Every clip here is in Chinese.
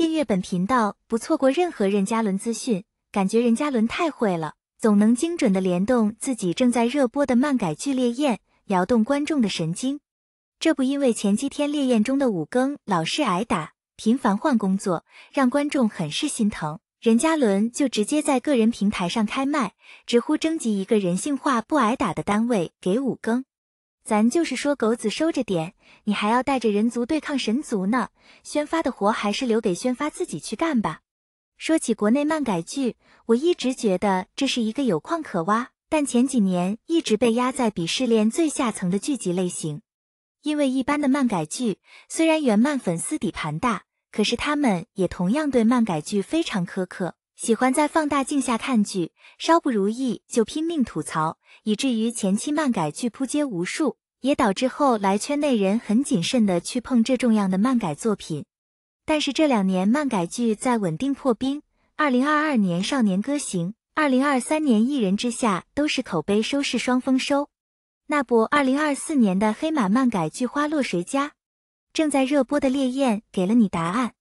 订阅本频道，不错过任何任嘉伦资讯。感觉任嘉伦太会了，总能精准的联动自己正在热播的漫改剧《烈焰》，撩动观众的神经。这不，因为前几天《烈焰》中的五更老是挨打，频繁换工作，让观众很是心疼，任嘉伦就直接在个人平台上开麦，直呼征集一个人性化不挨打的单位给五更。咱就是说，狗子收着点，你还要带着人族对抗神族呢。宣发的活还是留给宣发自己去干吧。说起国内漫改剧，我一直觉得这是一个有矿可挖，但前几年一直被压在鄙视链最下层的剧集类型。因为一般的漫改剧，虽然原漫粉丝底盘大，可是他们也同样对漫改剧非常苛刻，喜欢在放大镜下看剧，稍不如意就拼命吐槽，以至于前期漫改剧扑街无数。也导致后来圈内人很谨慎的去碰这重要的漫改作品，但是这两年漫改剧在稳定破冰，二零二二年《少年歌行》，二零二三年《一人之下》，都是口碑收视双丰收。那部二零二四年的黑马漫改剧《花落谁家》，正在热播的《烈焰》给了你答案。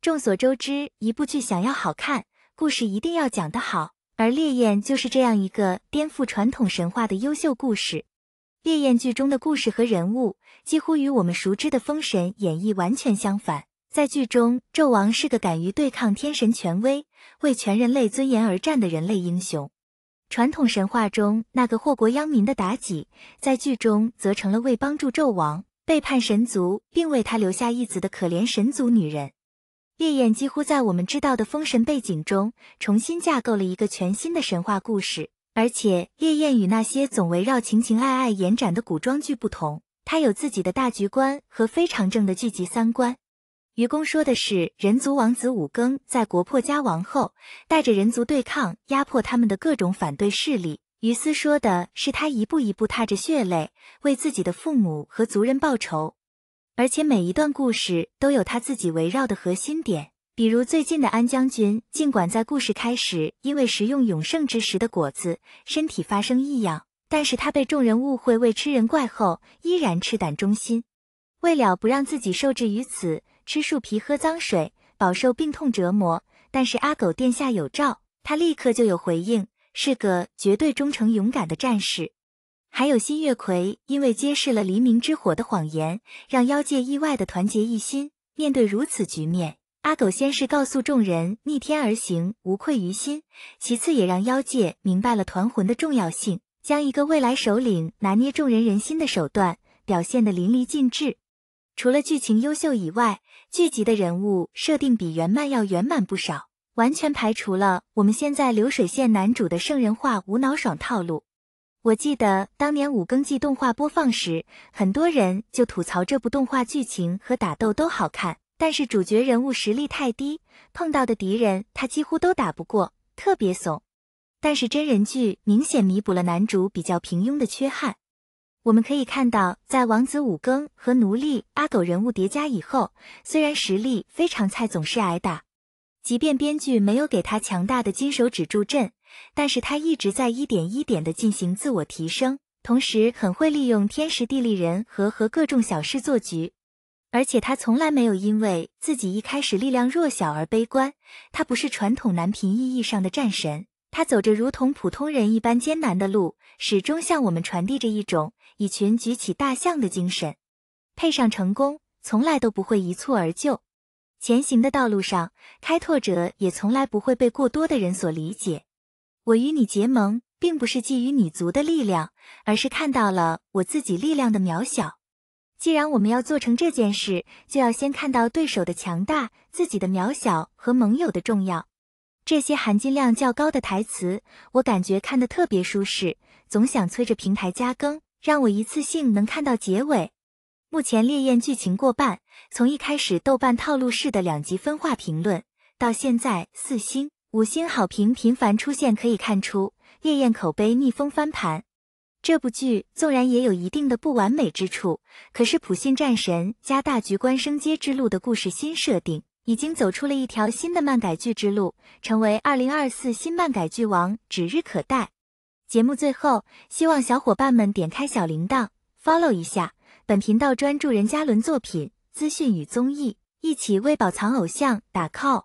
众所周知，一部剧想要好看，故事一定要讲得好，而《烈焰》就是这样一个颠覆传统神话的优秀故事。《烈焰》剧中的故事和人物几乎与我们熟知的《封神演义》完全相反。在剧中，纣王是个敢于对抗天神权威、为全人类尊严而战的人类英雄；传统神话中那个祸国殃民的妲己，在剧中则成了为帮助纣王背叛神族，并为他留下一子的可怜神族女人。《烈焰》几乎在我们知道的封神背景中，重新架构了一个全新的神话故事。而且，《烈焰》与那些总围绕情情爱爱延展的古装剧不同，它有自己的大局观和非常正的剧集三观。愚公说的是人族王子武庚在国破家亡后，带着人族对抗压迫他们的各种反对势力。于斯说的是他一步一步踏着血泪，为自己的父母和族人报仇。而且，每一段故事都有他自己围绕的核心点。比如最近的安将军，尽管在故事开始因为食用永盛之时的果子，身体发生异样，但是他被众人误会为吃人怪后，依然赤胆忠心。为了不让自己受制于此，吃树皮喝脏水，饱受病痛折磨。但是阿狗殿下有召，他立刻就有回应，是个绝对忠诚勇敢的战士。还有新月葵，因为揭示了黎明之火的谎言，让妖界意外的团结一心，面对如此局面。阿狗先是告诉众人逆天而行无愧于心，其次也让妖界明白了团魂的重要性，将一个未来首领拿捏众人人心的手段表现得淋漓尽致。除了剧情优秀以外，剧集的人物设定比原漫要圆满不少，完全排除了我们现在流水线男主的圣人化无脑爽套路。我记得当年五更季动画播放时，很多人就吐槽这部动画剧情和打斗都好看。但是主角人物实力太低，碰到的敌人他几乎都打不过，特别怂。但是真人剧明显弥补了男主比较平庸的缺憾。我们可以看到，在王子五更和奴隶阿狗人物叠加以后，虽然实力非常菜，总是挨打，即便编剧没有给他强大的金手指助阵，但是他一直在一点一点的进行自我提升，同时很会利用天时地利人和和各种小事做局。而且他从来没有因为自己一开始力量弱小而悲观。他不是传统男频意义上的战神，他走着如同普通人一般艰难的路，始终向我们传递着一种以群举起大象的精神。配上成功，从来都不会一蹴而就。前行的道路上，开拓者也从来不会被过多的人所理解。我与你结盟，并不是觊觎你族的力量，而是看到了我自己力量的渺小。既然我们要做成这件事，就要先看到对手的强大、自己的渺小和盟友的重要。这些含金量较高的台词，我感觉看得特别舒适，总想催着平台加更，让我一次性能看到结尾。目前《烈焰》剧情过半，从一开始豆瓣套路式的两极分化评论，到现在四星、五星好评频繁出现，可以看出《烈焰》口碑逆风翻盘。这部剧纵然也有一定的不完美之处，可是《普信战神》加大局观升阶之路的故事新设定，已经走出了一条新的漫改剧之路，成为二零二四新漫改剧王指日可待。节目最后，希望小伙伴们点开小铃铛，follow 一下本频道，专注任嘉伦作品资讯与综艺，一起为宝藏偶像打 call。